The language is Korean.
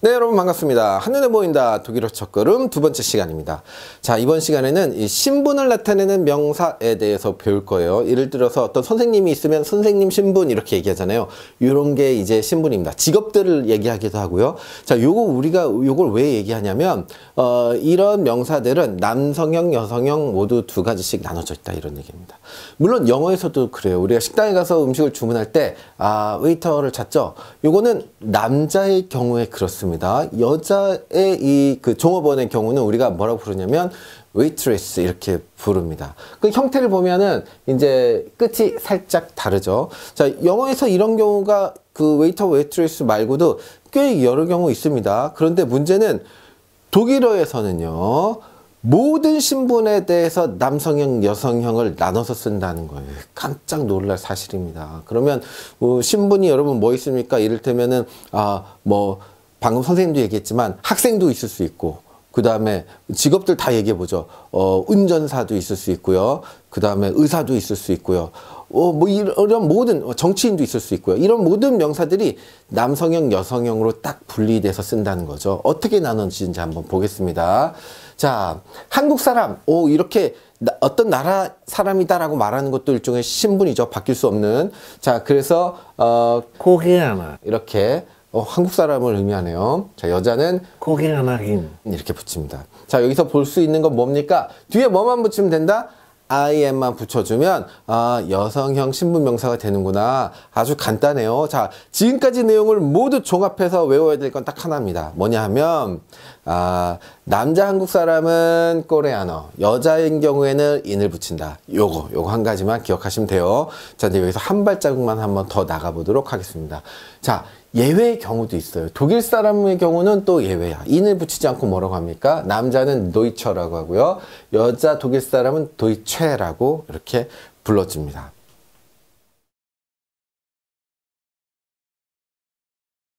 네 여러분 반갑습니다 한눈에 보인다 독일어 첫걸음 두 번째 시간입니다 자 이번 시간에는 이 신분을 나타내는 명사에 대해서 배울 거예요 예를 들어서 어떤 선생님이 있으면 선생님 신분 이렇게 얘기하잖아요 이런 게 이제 신분입니다 직업들을 얘기하기도 하고요 자 요거 우리가 요걸 왜 얘기하냐면 어 이런 명사들은 남성형 여성형 모두 두 가지씩 나눠져 있다 이런 얘기입니다 물론 영어에서도 그래요 우리가 식당에 가서 음식을 주문할 때 아 웨이터를 찾죠 요거는 남자의 경우에 그렇습니다 있습니다. 여자의 이 그 종업원의 경우는 우리가 뭐라고 부르냐면 웨이트레스 이렇게 부릅니다. 그 형태를 보면은 이제 끝이 살짝 다르죠. 자, 영어에서 이런 경우가 그 웨이터 웨이트레스 말고도 꽤 여러 경우 있습니다. 그런데 문제는 독일어에서는요. 모든 신분에 대해서 남성형, 여성형을 나눠서 쓴다는 거예요. 깜짝 놀랄 사실입니다. 그러면 뭐 신분이 여러분 뭐 있습니까? 이를테면은 아뭐 방금 선생님도 얘기했지만 학생도 있을 수 있고 그 다음에 직업들 다 얘기해 보죠. 어, 운전사도 있을 수 있고요. 그 다음에 의사도 있을 수 있고요. 어, 뭐 이런 모든 어, 정치인도 있을 수 있고요. 이런 모든 명사들이 남성형, 여성형으로 딱 분리돼서 쓴다는 거죠. 어떻게 나눠지는지 한번 보겠습니다. 자, 한국 사람, 오, 이렇게 나, 어떤 나라 사람이다라고 말하는 것도 일종의 신분이죠. 바뀔 수 없는. 자, 그래서, 어, 고개나 이렇게 어, 한국 사람을 의미하네요. 자, 여자는 고기를 하긴 이렇게 붙입니다. 자, 여기서 볼 수 있는 건 뭡니까? 뒤에 뭐만 붙이면 된다? IM만 붙여주면 아 여성형 신분명사가 되는구나 아주 간단해요 자 지금까지 내용을 모두 종합해서 외워야 될 건 딱 하나입니다 뭐냐 하면 아 남자 한국 사람은 꼬레아너 여자인 경우에는 인을 붙인다 요거 요거 한 가지만 기억하시면 돼요 자 이제 여기서 한 발자국만 한번 더 나가보도록 하겠습니다 자 예외의 경우도 있어요. 독일 사람의 경우는 또 예외야. 인을 붙이지 않고 뭐라고 합니까? 남자는 노이처라고 하고요. 여자 독일 사람은 도이체라고 이렇게 불러집니다.